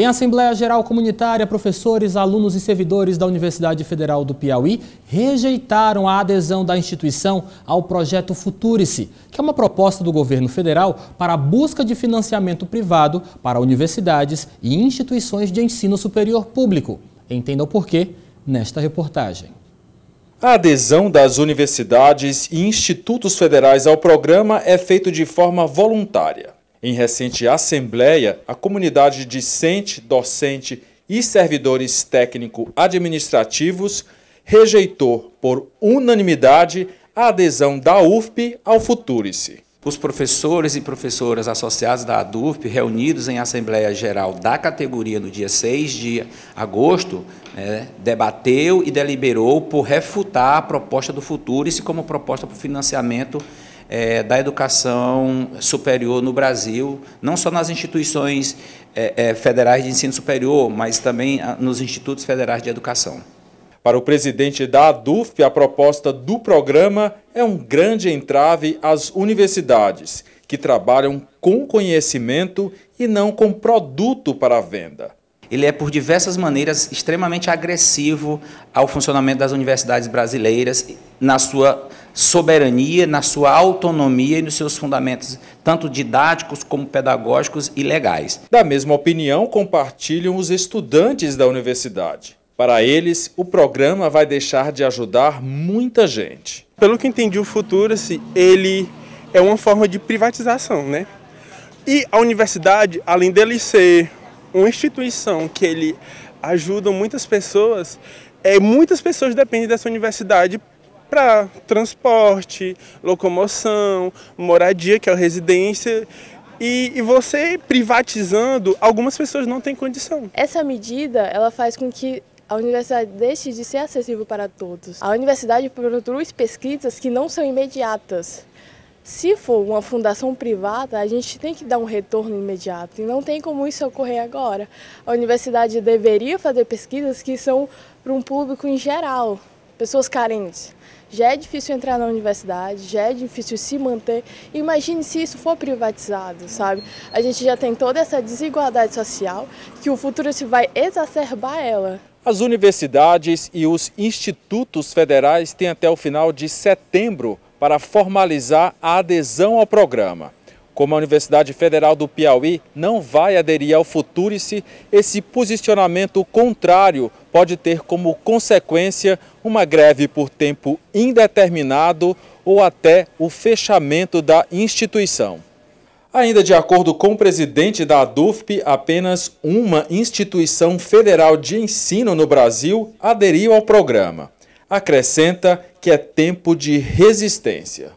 em Assembleia Geral Comunitária, professores, alunos e servidores da Universidade Federal do Piauí rejeitaram a adesão da instituição ao projeto Futurice, que é uma proposta do governo federal para a busca de financiamento privado para universidades e instituições de ensino superior público. Entenda o porquê nesta reportagem. A adesão das universidades e institutos federais ao programa é feita de forma voluntária. Em recente assembleia, a comunidade discente, docente e servidores técnico-administrativos rejeitou por unanimidade a adesão da UFP ao Futurice os professores e professoras associados da ADURP, reunidos em Assembleia Geral da categoria no dia 6 de agosto, né, debateu e deliberou por refutar a proposta do Futuro Futurice como proposta para o financiamento é, da educação superior no Brasil, não só nas instituições é, é, federais de ensino superior, mas também ah, nos institutos federais de educação. Para o presidente da ADUF, a proposta do programa é um grande entrave às universidades, que trabalham com conhecimento e não com produto para venda. Ele é, por diversas maneiras, extremamente agressivo ao funcionamento das universidades brasileiras, na sua soberania, na sua autonomia e nos seus fundamentos, tanto didáticos como pedagógicos e legais. Da mesma opinião, compartilham os estudantes da universidade. Para eles, o programa vai deixar de ajudar muita gente. Pelo que entendi, o Futura-se assim, ele é uma forma de privatização, né? E a universidade, além dele ser uma instituição que ele ajuda muitas pessoas, é, muitas pessoas dependem dessa universidade para transporte, locomoção, moradia, que é a residência, e, e, você privatizando, algumas pessoas não têm condição. Essa medida, ela faz com que a universidade deixe de ser acessível para todos. A universidade produz pesquisas que não são imediatas. Se for uma fundação privada, a gente tem que dar um retorno imediato e não tem como isso ocorrer agora. A universidade deveria fazer pesquisas que são para um público em geral, pessoas carentes. Já é difícil entrar na universidade, já é difícil se manter. Imagine se isso for privatizado, sabe? A gente já tem toda essa desigualdade social que o futuro se vai exacerbar ela. As universidades e os institutos federais têm até o final de setembro para formalizar a adesão ao programa. Como a Universidade Federal do Piauí não vai aderir ao Futurice, esse posicionamento contrário pode ter como consequência uma greve por tempo indeterminado ou até o fechamento da instituição. Ainda de acordo com o presidente da ADUFP, apenas uma instituição federal de ensino no Brasil aderiu ao programa. Acrescenta que é tempo de resistência.